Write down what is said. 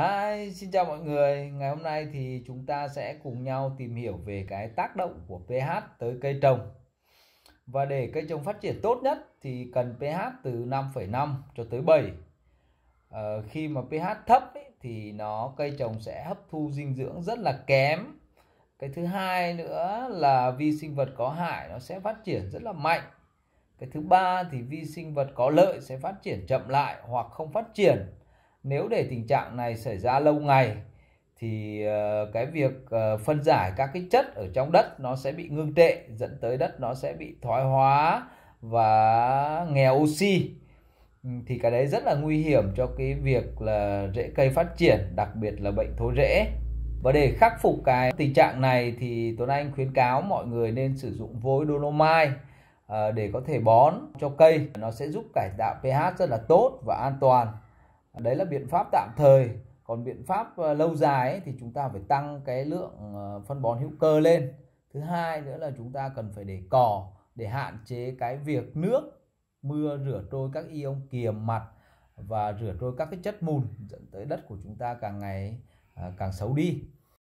Hi, xin chào mọi người. Ngày hôm nay thì chúng ta sẽ cùng nhau tìm hiểu về cái tác động của pH tới cây trồng. Và để cây trồng phát triển tốt nhất thì cần pH từ 5,5 cho tới 7. À, ờ, khi mà pH thấp ấy, thì nó cây trồng sẽ hấp thu dinh dưỡng rất là kém. Cái thứ hai nữa là vi sinh vật có hại nó sẽ phát triển rất là mạnh. Cái thứ ba thì vi sinh vật có lợi sẽ phát triển chậm lại hoặc không phát triển nếu để tình trạng này xảy ra lâu ngày thì ờ, cái việc ờ, phân giải các cái chất ở trong đất nó sẽ bị ngưng trệ dẫn tới đất nó sẽ bị thoái hóa và nghèo oxy ừ, thì cái đấy rất là nguy hiểm cho cái việc là rễ cây phát triển đặc biệt là bệnh thối rễ và để khắc phục cái tình trạng này thì Tuấn Anh khuyến cáo mọi người nên sử dụng vôi dolomite ờ, để có thể bón cho cây nó sẽ giúp cải tạo pH rất là tốt và an toàn đấy là biện pháp tạm thời còn biện pháp ờ, lâu dài ấy, thì chúng ta phải tăng cái lượng ờ, phân bón hữu cơ lên thứ hai nữa là chúng ta cần phải để cỏ để hạn chế cái việc nước mưa rửa trôi các ion kiềm mặt và rửa trôi các cái chất mùn dẫn tới đất của chúng ta càng ngày ờ, càng xấu đi